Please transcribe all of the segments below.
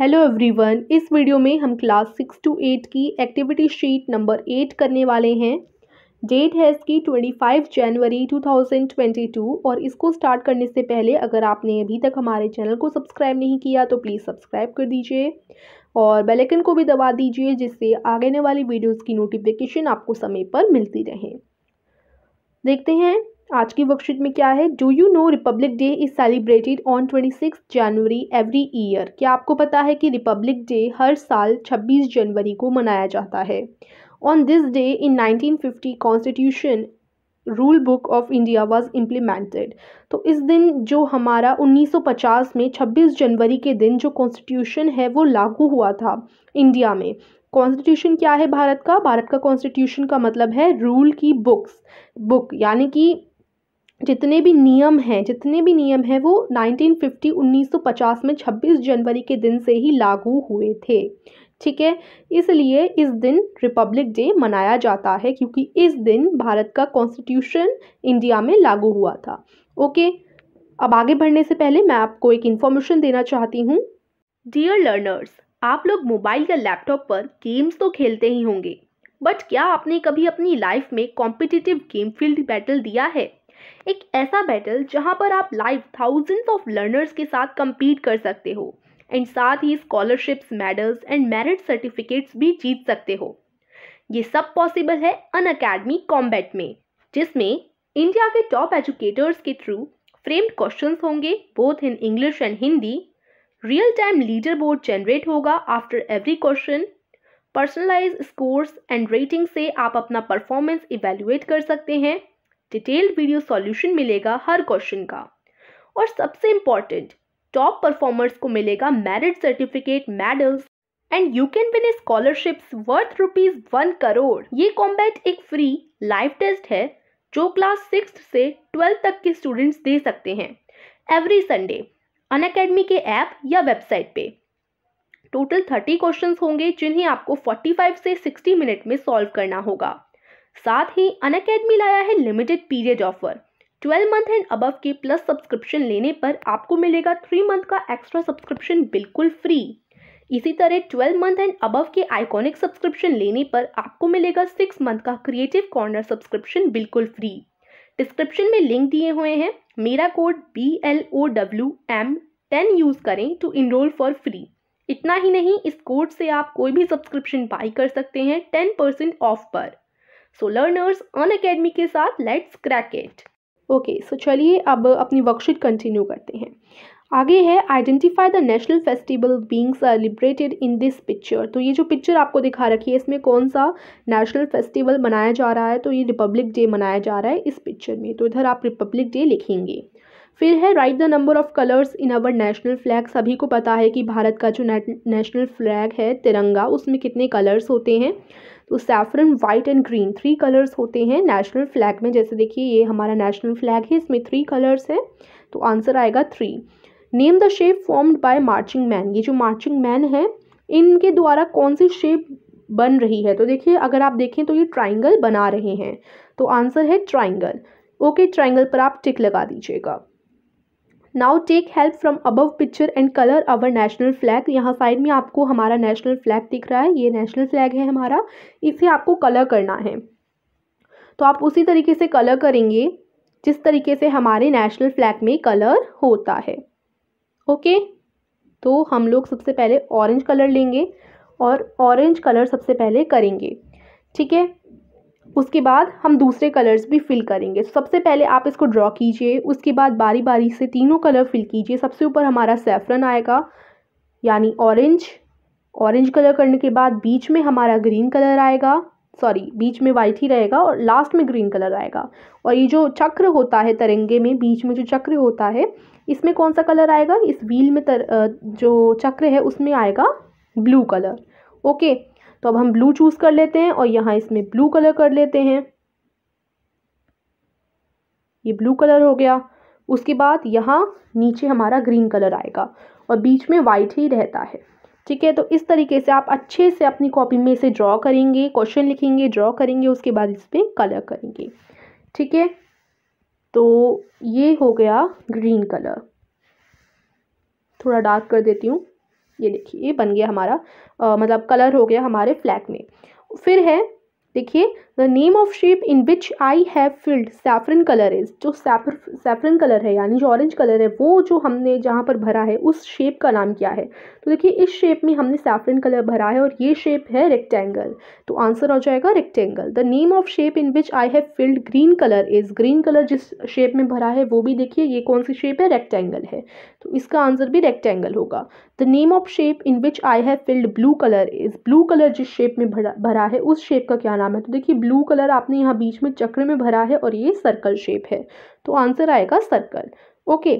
hello everyone इस video में हम क्लास सिक्स टू एट की एक्टिविटी शीट नंबर एट करने वाले हैं डेट है इसकी twenty five January two thousand twenty two और इसको स्टार्ट करने से पहले अगर आपने अभी तक हमारे चैनल को सब्सक्राइब नहीं किया तो प्लीज़ सब्सक्राइब कर दीजिए और बेलैकन को भी दबा दीजिए जिससे आगे आने वाली वीडियोज़ की नोटिफिकेशन आपको समय पर मिलती रहे देखते हैं आज की वर्कशीट में क्या है do you know Republic Day is celebrated on twenty six January every year क्या आपको पता है कि रिपब्लिक डे हर साल छब्बीस जनवरी को मनाया जाता है on this day in nineteen fifty constitution rule book of India was implemented तो इस दिन जो हमारा 1950 में 26 जनवरी के दिन जो कॉन्स्टिट्यूशन है वो लागू हुआ था इंडिया में कॉन्स्टिट्यूशन क्या है भारत का भारत का कॉन्स्टिट्यूशन का मतलब है रूल की बुक्स बुक यानी कि जितने भी नियम हैं जितने भी नियम हैं वो 1950 1950 में 26 जनवरी के दिन से ही लागू हुए थे ठीक है इसलिए इस दिन रिपब्लिक डे मनाया जाता है क्योंकि इस दिन भारत का कॉन्स्टिट्यूशन इंडिया में लागू हुआ था ओके अब आगे बढ़ने से पहले मैं आपको एक इन्फॉर्मेशन देना चाहती हूँ डियर लर्नर्स आप लोग मोबाइल या लैपटॉप पर गेम्स तो खेलते ही होंगे बट क्या आपने कभी अपनी लाइफ में कॉम्पिटिटिव गेम फील्ड बैटल दिया है एक ऐसा बैटल जहां पर आप लाइव थाउजेंड्स ऑफ लर्नर्स के साथ कम्पीट कर सकते हो एंड साथ ही scholarships medals and merit certificates भी जीत सकते हो ये सब पॉसिबल है अन अकेडमी कॉम्बैट में जिसमें इंडिया के टॉप एजुकेटर्स के थ्रू फ्रेम्ड क्वेश्चन होंगे both in English and Hindi real time leader board generate होगा after every question personalise scores and rating से आप अपना परफॉर्मेंस इवेल्युएट कर सकते हैं डिटेल्ड वीडियो सॉल्यूशन मिलेगा हर क्वेश्चन का और सबसे इम्पॉर्टेंट टॉप परफॉर्मर्स को मिलेगा merit certificate medals and you can win scholarships worth rupees one crore ये कॉम्बैट एक फ्री लाइव टेस्ट है जो क्लास सिक्स से ट्वेल्थ तक के स्टूडेंट्स दे सकते हैं एवरी संडे अन अकेडमी के ऐप या वेबसाइट पे टोटल थर्टी क्वेश्चन होंगे जिन्हें आपको फोर्टी फाइव से सिक्सटी मिनट में सॉल्व करना होगा साथ ही अन अकेडमी लाया है limited period offer twelve month and above के प्लस सब्सक्रिप्शन लेने पर आपको मिलेगा थ्री मंथ का एक्स्ट्रा सब्सक्रिप्शन बिल्कुल फ्री इसी तरह ट्वेल्व मंथ एंड अबव के आइकॉनिक सब्सक्रिप्शन लेने पर आपको मिलेगा सिक्स मंथ का क्रिएटिव कॉर्नर सब्सक्रिप्शन बिल्कुल फ्री डिस्क्रिप्शन में लिंक दिए हुए हैं मेरा code B L O W M ten use करें टू इनरोल फॉर फ्री इतना ही नहीं इस कोड से आप कोई भी सब्सक्रिप्शन बाई कर सकते हैं टेन परसेंट ऑफ पर सो लर्नर्स ऑन अकेडमी के साथ let's crack it okay so चलिए अब अपनी वर्कशीट कंटिन्यू करते हैं आगे है identify the national festival being celebrated in this picture तो ये जो पिक्चर आपको दिखा रखी है इसमें कौन सा नेशनल फेस्टिवल मनाया जा रहा है तो ये रिपब्लिक डे मनाया जा रहा है इस पिक्चर में तो इधर आप रिपब्लिक डे लिखेंगे फिर है right the number of colours in our national flag सभी को पता है कि भारत का जो नेशनल फ्लैग है तिरंगा उसमें कितने कलर्स होते हैं तो saffron white and green three colours होते हैं नेशनल फ्लैग में जैसे देखिए ये हमारा नेशनल फ्लैग है इसमें थ्री कलर्स है तो आंसर आएगा three name the shape formed by marching man ये जो मार्चिंग मैन है इनके द्वारा कौन सी शेप बन रही है तो देखिए अगर आप देखें तो ये ट्राइंगल बना रहे हैं तो आंसर है ट्राइंगल ओके ट्राइंगल पर आप टिक लगा दीजिएगा now take help from above picture and colour our national flag यहाँ साइड में आपको हमारा नेशनल फ्लैग दिख रहा है ये नेशनल फ्लैग है हमारा इसे आपको कलर करना है तो आप उसी तरीके से कलर करेंगे जिस तरीके से हमारे नेशनल फ्लैग में कलर होता है ओके तो हम लोग सबसे पहले ऑरेंज कलर लेंगे और ऑरेंज कलर सबसे पहले करेंगे ठीक है उसके बाद हम दूसरे कलर्स भी फिल करेंगे सबसे पहले आप इसको ड्रॉ कीजिए उसके बाद बारी बारी से तीनों कलर फिल कीजिए सबसे ऊपर हमारा सेफ्रन आएगा यानी ऑरेंज ऑरेंज कलर करने के बाद बीच में हमारा ग्रीन कलर आएगा सॉरी बीच में वाइट ही रहेगा और लास्ट में ग्रीन कलर आएगा और ये जो चक्र होता है तिरंगे में बीच में जो चक्र होता है इसमें कौन सा कलर आएगा इस व्हील में तर, जो चक्र है उसमें आएगा ब्लू कलर ओके तो अब हम ब्लू चूज़ कर लेते हैं और यहाँ इसमें ब्लू कलर कर लेते हैं ये ब्लू कलर हो गया उसके बाद यहाँ नीचे हमारा ग्रीन कलर आएगा और बीच में वाइट ही रहता है ठीक है तो इस तरीके से आप अच्छे से अपनी कॉपी में इसे ड्रॉ करेंगे क्वेश्चन लिखेंगे ड्रॉ करेंगे उसके बाद इस पर कलर करेंगे ठीक है तो ये हो गया ग्रीन कलर थोड़ा डार्क कर देती हूँ ये देखिए ये बन गया हमारा आ, मतलब कलर हो गया हमारे फ्लैग में फिर है देखिए the name of shape in which I have filled saffron colour is जो सैफर सैफरन कलर है यानी जो ऑरेंज कलर है वो जो हमने जहाँ पर भरा है उस शेप का नाम क्या है तो देखिए इस शेप में हमने सैफरन कलर भरा है और ये शेप है रेक्टेंगल तो आंसर हो जाएगा rectangle the name of shape in which I have filled green colour is green colour जिस शेप में भरा है वो भी देखिए ये कौन सी शेप है रेक्टेंगल है तो इसका आंसर भी रेक्टेंगल होगा the name of shape in which I have filled blue colour is blue colour जिस शेप में भरा भरा है उस शेप का क्या नाम नाम है तो देखिए ब्लू कलर आपने यहाँ बीच में चक्र में भरा है और ये सर्कल शेप है तो आंसर आएगा सर्कल ओके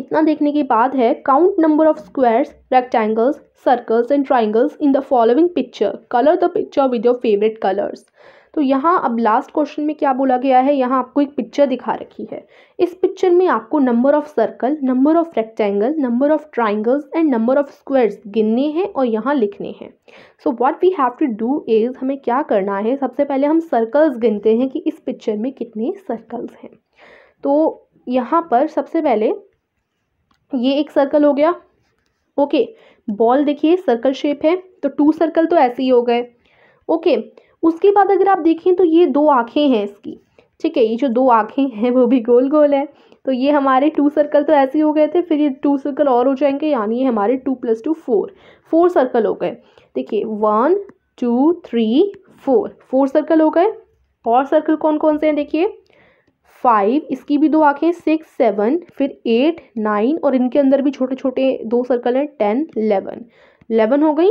इतना देखने के बाद है count number of squares rectangles circles and triangles in the following picture colour the picture with your favourite colours तो यहाँ अब लास्ट क्वेश्चन में क्या बोला गया है यहाँ आपको एक पिक्चर दिखा रखी है इस पिक्चर में आपको number of circle number of rectangle number of triangles and number of squares गिनने हैं और यहाँ लिखने हैं so what we have to do is हमें क्या करना है सबसे पहले हम सर्कल्स गिनते हैं कि इस पिक्चर में कितने सर्कल्स हैं तो यहाँ पर सबसे पहले ये एक सर्कल हो गया ओके बॉल देखिए सर्कल शेप है तो टू सर्कल तो ऐसे ही हो गए ओके okay, उसके बाद अगर आप देखें तो ये दो आँखें हैं इसकी ठीक है ये जो दो आँखें हैं वो भी गोल गोल है तो ये हमारे टू सर्कल तो ऐसे हो गए थे फिर ये टू सर्कल और हो जाएंगे यानी ये हमारे two plus two four four circle हो गए देखिए one two three four four circle हो गए और सर्कल कौन कौन से हैं देखिए फाइव इसकी भी दो आँखें सिक्स सेवन फिर एट नाइन और इनके अंदर भी छोटे छोटे दो सर्कल हैं टेन इलेवन इलेवन हो गई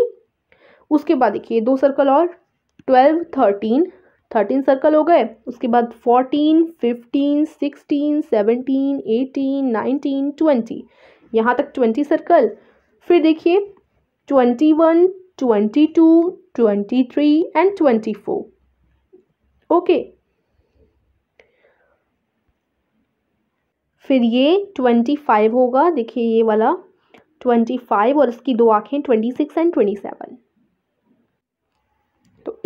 उसके बाद देखिए दो सर्कल और ट्वेल्व थर्टीन थर्टीन सर्कल हो गए उसके बाद fourteen fifteen sixteen seventeen eighteen nineteen twenty यहाँ तक ट्वेंटी सर्कल फिर देखिए twenty one twenty two twenty three and twenty four okay फिर ये ट्वेंटी फाइव होगा देखिए ये वाला ट्वेंटी फाइव और इसकी दो आँखें twenty six and twenty seven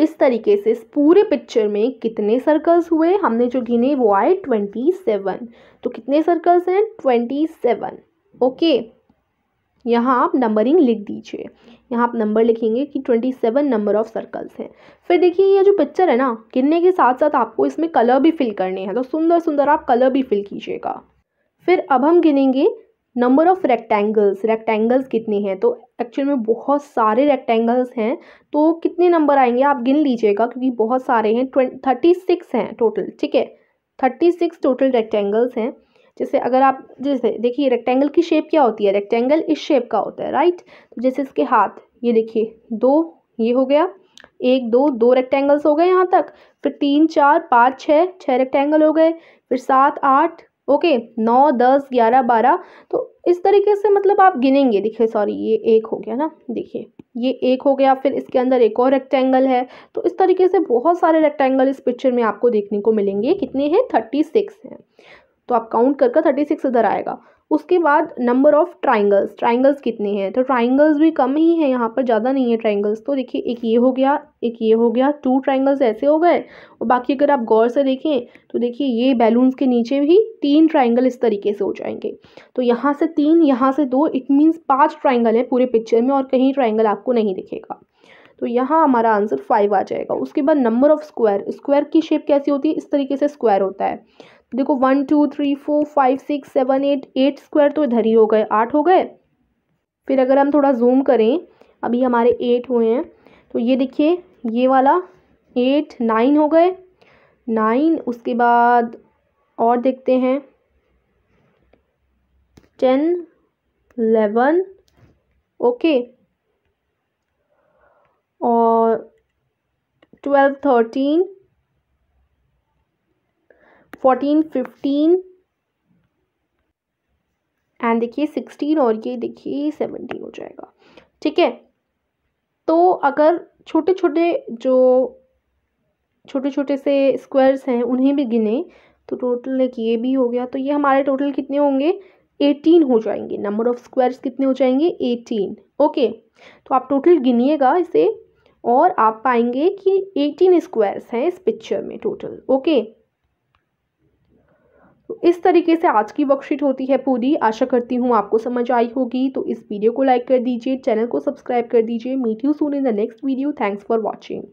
इस तरीके से इस पूरे पिक्चर में कितने सर्कल्स हुए हमने जो गिने वो आए ट्वेंटी सेवन तो कितने सर्कल्स हैं ट्वेंटी सेवन ओके यहाँ आप नंबरिंग लिख दीजिए यहाँ आप नंबर लिखेंगे कि twenty seven number of circles हैं फिर देखिए ये जो पिक्चर है ना गिनने के साथ साथ आपको इसमें कलर भी फिल करने हैं तो सुंदर सुंदर आप कलर भी फिल कीजिएगा फिर अब हम गिनेंगे नंबर ऑफ़ रेक्टेंगल्स रेक्टेंगल्स कितने हैं तो एक्चुअल में बहुत सारे रेक्टेंगल्स हैं तो कितने नंबर आएंगे आप गिन लीजिएगा क्योंकि बहुत सारे हैं ट्वें थर्टी सिक्स हैं टोटल ठीक है थर्टी सिक्स टोटल रेक्टेंगल्स हैं जैसे अगर आप जैसे देखिए रेक्टेंगल की शेप क्या होती है रेक्टेंगल इस शेप का होता है राइट तो जैसे इसके हाथ ये देखिए दो ये हो गया एक दो दो रेक्टेंगल्स हो गए यहाँ तक फिर तीन चार पाँच छः छः रेक्टेंगल हो गए फिर सात आठ ओके नौ दस ग्यारह बारह तो इस तरीके से मतलब आप गिनेंगे देखिए सॉरी ये एक हो गया ना देखिए ये एक हो गया फिर इसके अंदर एक और रेक्टेंगल है तो इस तरीके से बहुत सारे रेक्टेंगल इस पिक्चर में आपको देखने को मिलेंगे कितने हैं थर्टी सिक्स हैं तो आप काउंट कर थर्टी सिक्स इधर आएगा उसके बाद नंबर ऑफ़ ट्राइंगल्स ट्राइंगल्स कितने हैं तो ट्राइंगल्स भी कम ही हैं यहाँ पर ज़्यादा नहीं है ट्राइंगल्स तो देखिए एक ये हो गया एक ये हो गया टू ट्राइंगल्स ऐसे हो गए और बाकी अगर आप गौर से देखें तो देखिए ये बैलून्स के नीचे भी तीन ट्राइंगल इस तरीके से हो जाएंगे तो यहाँ से तीन यहाँ से दो इट मीन्स पाँच ट्राइंगल है पूरे पिक्चर में और कहीं ट्राइंगल आपको नहीं दिखेगा तो यहाँ हमारा आंसर फाइव आ जाएगा उसके बाद नंबर ऑफ़ स्क्वायर स्क्वायर की शेप कैसी होती है इस तरीके से स्क्वायर होता है देखो one two three four five six seven eight eight square तो इधर ही हो गए आठ हो गए फिर अगर हम थोड़ा जूम करें अभी हमारे एट हुए हैं तो ये देखिए ये वाला एट नाइन हो गए नाइन उसके बाद और देखते हैं टेन एलेवन ओके और twelve thirteen fourteen fifteen and देखिए सिक्सटीन और ये देखिए सेवनटीन हो जाएगा ठीक है तो अगर छोटे छोटे जो छोटे छोटे से स्क्वायर्स हैं उन्हें भी गिने तो टोटल एक ये भी हो गया तो ये हमारे टोटल कितने होंगे एटीन हो जाएंगे नंबर ऑफ स्क्वायर्स कितने हो जाएंगे एटीन ओके तो आप टोटल गिनिएगा इसे और आप पाएंगे कि एटीन स्क्वायर्स हैं इस पिक्चर में टोटल ओके तो इस तरीके से आज की वर्कशीट होती है पूरी आशा करती हूँ आपको समझ आई होगी तो इस वीडियो को लाइक कर दीजिए चैनल को सब्सक्राइब कर दीजिए meet you soon in the next video thanks for watching